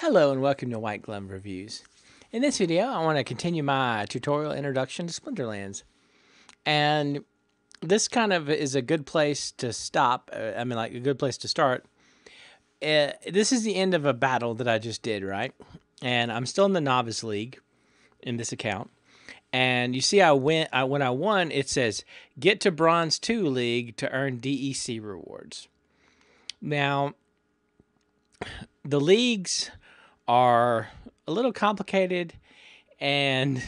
Hello and welcome to White Glum Reviews. In this video, I want to continue my tutorial introduction to Splinterlands. And this kind of is a good place to stop, uh, I mean like a good place to start. Uh, this is the end of a battle that I just did, right? And I'm still in the Novice League in this account. And you see I went I, when I won, it says get to Bronze 2 League to earn DEC rewards. Now the leagues are a little complicated and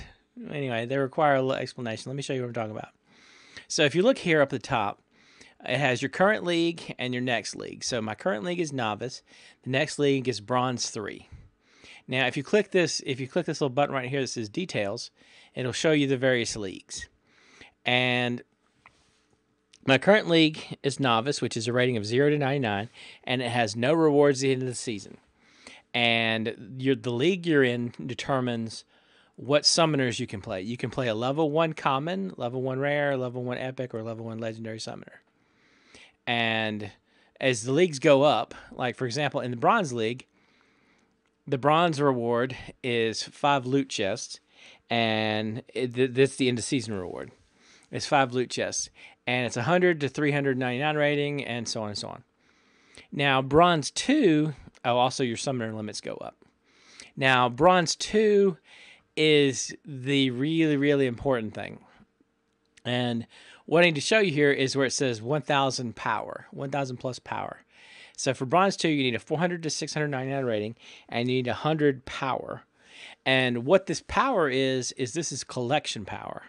anyway, they require a little explanation. Let me show you what I'm talking about. So if you look here up the top, it has your current league and your next league. So my current league is novice. The next league is bronze three. Now, if you click this, if you click this little button right here that says details, it'll show you the various leagues. And my current league is novice, which is a rating of 0 to 99, and it has no rewards at the end of the season and the league you're in determines what summoners you can play. You can play a level one common, level one rare, level one epic, or level one legendary summoner. And as the leagues go up, like for example, in the Bronze League, the bronze reward is five loot chests, and that's the end of season reward. It's five loot chests, and it's 100 to 399 rating, and so on and so on. Now, bronze two Oh, also your summoner limits go up. Now, bronze two is the really, really important thing. And what I need to show you here is where it says 1000 power, 1000 plus power. So for bronze two, you need a 400 to 699 rating and you need 100 power. And what this power is, is this is collection power.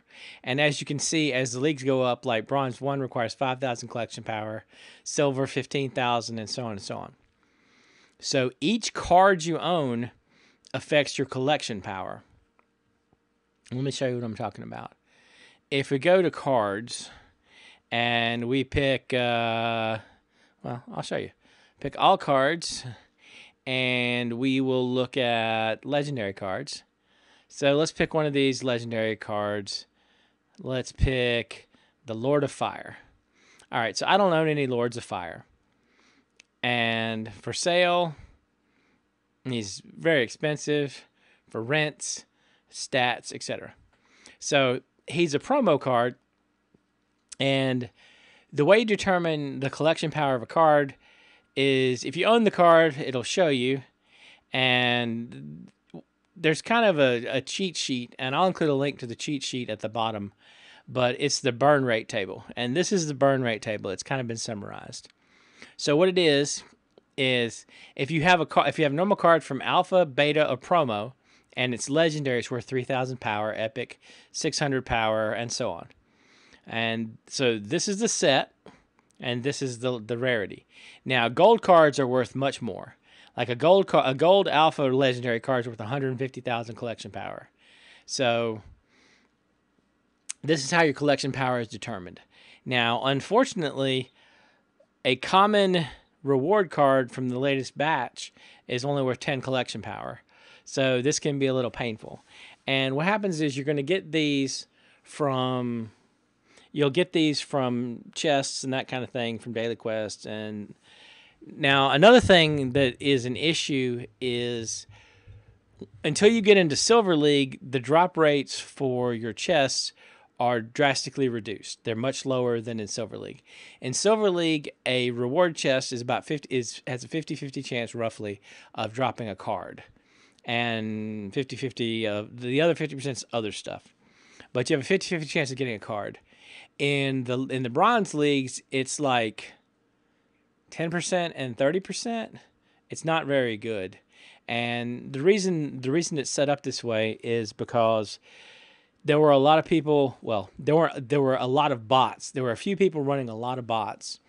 And as you can see, as the leagues go up, like bronze one requires 5,000 collection power, silver 15,000, and so on and so on. So each card you own affects your collection power. Let me show you what I'm talking about. If we go to cards and we pick, uh, well, I'll show you. Pick all cards and we will look at legendary cards. So let's pick one of these legendary cards. Let's pick the Lord of Fire. All right, so I don't own any Lords of Fire and for sale. He's very expensive for rents, stats, etc. So he's a promo card, and the way you determine the collection power of a card is if you own the card, it'll show you, and there's kind of a, a cheat sheet, and I'll include a link to the cheat sheet at the bottom, but it's the burn rate table, and this is the burn rate table. It's kind of been summarized. So what it is is if you have a card, if you have a normal card from Alpha, Beta, or Promo, and it's legendary, it's worth three thousand power, Epic, six hundred power, and so on. And so this is the set, and this is the the rarity. Now gold cards are worth much more. Like a gold car, a gold Alpha legendary card is worth one hundred and fifty thousand collection power. So this is how your collection power is determined. Now, unfortunately, a common reward card from the latest batch is only worth 10 collection power. So this can be a little painful. And what happens is you're going to get these from you'll get these from chests and that kind of thing from daily quests and now another thing that is an issue is until you get into silver league the drop rates for your chests are drastically reduced. They're much lower than in Silver League. In Silver League, a reward chest is about 50 is has a 50-50 chance roughly of dropping a card. And 50-50 of the other 50% is other stuff. But you have a 50-50 chance of getting a card. In the in the bronze leagues, it's like 10% and 30%. It's not very good. And the reason the reason it's set up this way is because there were a lot of people. Well, there were there were a lot of bots. There were a few people running a lot of bots,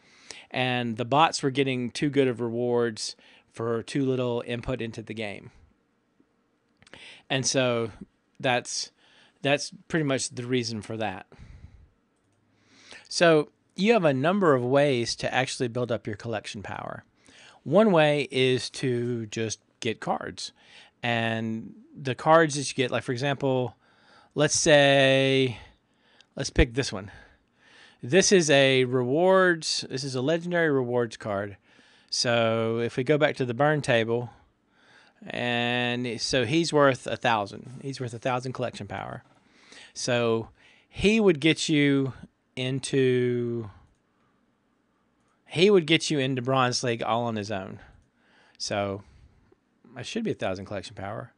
and the bots were getting too good of rewards for too little input into the game. And so that's that's pretty much the reason for that. So you have a number of ways to actually build up your collection power. One way is to just get cards. And the cards that you get, like for example, let's say, let's pick this one. This is a rewards, this is a legendary rewards card. So if we go back to the burn table, and so he's worth a thousand. He's worth a thousand collection power. So he would get you into he would get you into Bronze League all on his own. So I should be a thousand collection power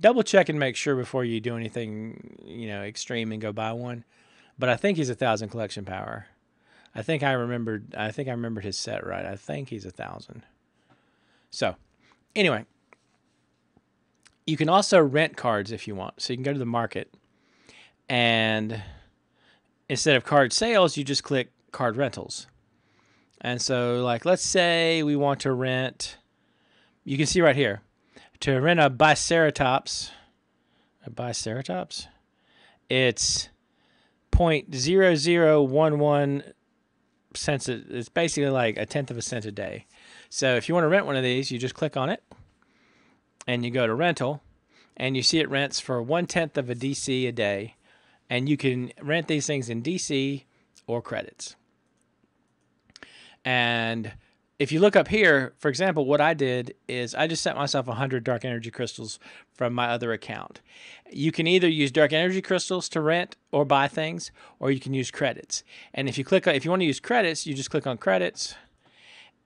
double check and make sure before you do anything, you know, extreme and go buy one. But I think he's a thousand collection power. I think I remembered. I think I remembered his set right. I think he's a thousand. So, anyway, you can also rent cards if you want. So you can go to the market, and instead of card sales, you just click card rentals. And so, like, let's say we want to rent. You can see right here. To rent a biceratops, biceratops, it's 0.0011 cents. it's basically like a tenth of a cent a day. So if you want to rent one of these, you just click on it and you go to rental and you see it rents for one tenth of a DC a day. And you can rent these things in DC or credits. And if you look up here, for example, what I did is I just sent myself 100 dark energy crystals from my other account. You can either use dark energy crystals to rent or buy things, or you can use credits. And if you click, if you want to use credits, you just click on credits,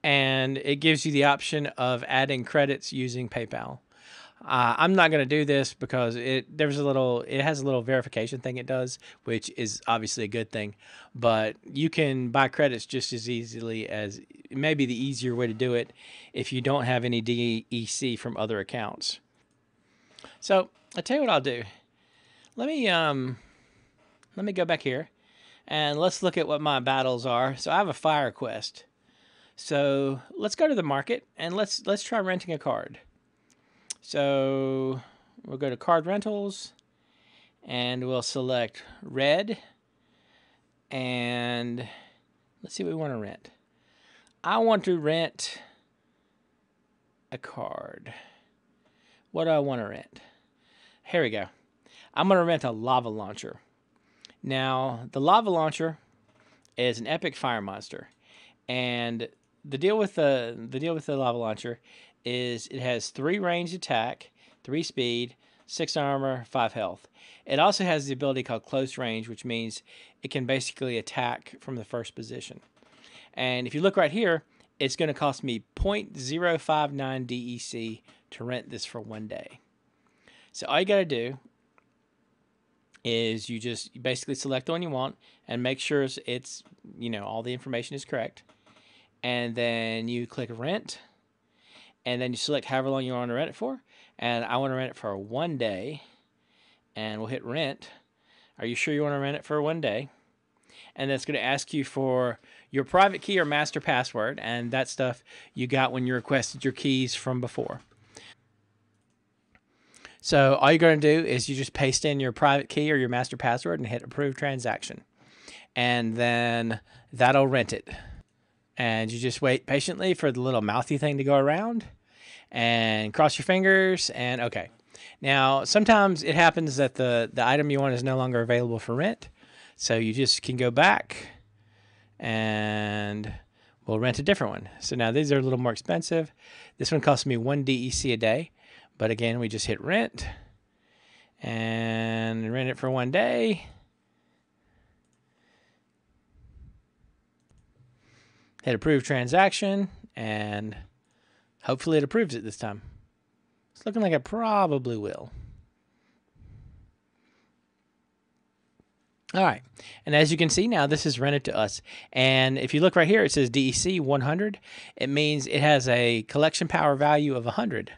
and it gives you the option of adding credits using PayPal uh, I'm not going to do this because it there's a little it has a little verification thing it does, which is obviously a good thing. But you can buy credits just as easily as maybe the easier way to do it if you don't have any DEC from other accounts. So I tell you what I'll do. Let me um, let me go back here, and let's look at what my battles are. So I have a fire quest. So let's go to the market and let's let's try renting a card. So we'll go to card rentals and we'll select red and let's see what we want to rent. I want to rent a card. What do I want to rent? Here we go. I'm going to rent a lava launcher. Now, the lava launcher is an epic fire monster. And the deal with the the deal with the lava launcher is it has three range attack, three speed, six armor, five health. It also has the ability called close range, which means it can basically attack from the first position. And if you look right here, it's going to cost me 0.059 DEC to rent this for one day. So all you got to do is you just basically select the one you want and make sure it's, you know, all the information is correct. And then you click rent and then you select however long you want to rent it for. And I want to rent it for one day. And we'll hit rent. Are you sure you want to rent it for one day? And that's going to ask you for your private key or master password and that stuff you got when you requested your keys from before. So all you're going to do is you just paste in your private key or your master password and hit approve transaction. And then that'll rent it. And you just wait patiently for the little mouthy thing to go around and cross your fingers and okay. Now, sometimes it happens that the, the item you want is no longer available for rent. So you just can go back and we'll rent a different one. So now these are a little more expensive. This one costs me one DEC a day. But again, we just hit rent and rent it for one day. Hit approve transaction and Hopefully it approves it this time. It's looking like it probably will. All right. And as you can see now, this is rented to us. And if you look right here, it says DEC 100. It means it has a collection power value of 100.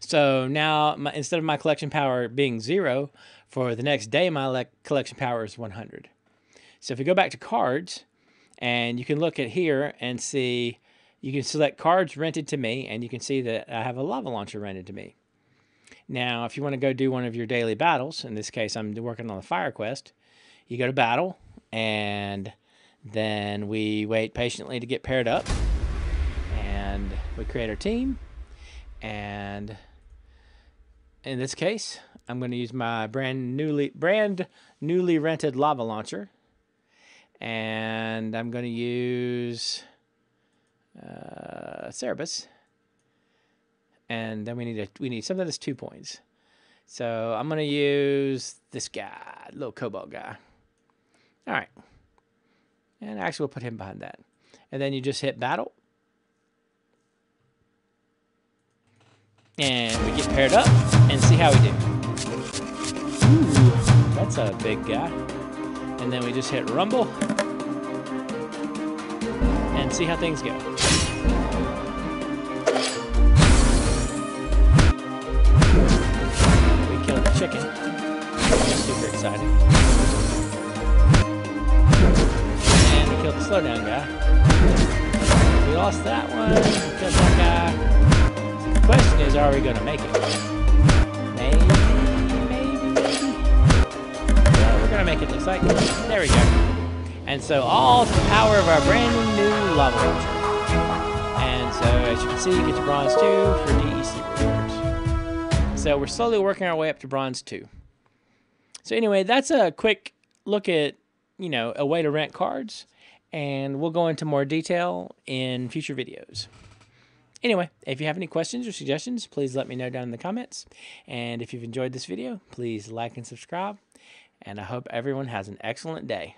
So now, my, instead of my collection power being zero, for the next day, my collection power is 100. So if we go back to cards, and you can look at here and see you can select cards rented to me, and you can see that I have a lava launcher rented to me. Now, if you want to go do one of your daily battles, in this case, I'm working on the fire quest, you go to battle, and then we wait patiently to get paired up, and we create our team, and in this case, I'm going to use my brand newly brand newly rented lava launcher, and I'm going to use uh, Cerebus. And then we need a, we need something that's two points. So I'm gonna use this guy, little cobalt guy. All right. And actually, we'll put him behind that. And then you just hit battle. And we get paired up and see how we do. Ooh, that's a big guy. And then we just hit rumble and see how things go. We killed the chicken. Super exciting. And we killed the slowdown guy. We lost that one. We killed that guy. So the question is, are we going to make it? Maybe, maybe, maybe. Yeah, we're going to make it, looks like. There we go. And so all to the power of our brand new level. And so as you can see, you get to bronze 2 for DEC rewards. So we're slowly working our way up to bronze 2. So anyway, that's a quick look at, you know, a way to rent cards. And we'll go into more detail in future videos. Anyway, if you have any questions or suggestions, please let me know down in the comments. And if you've enjoyed this video, please like and subscribe. And I hope everyone has an excellent day.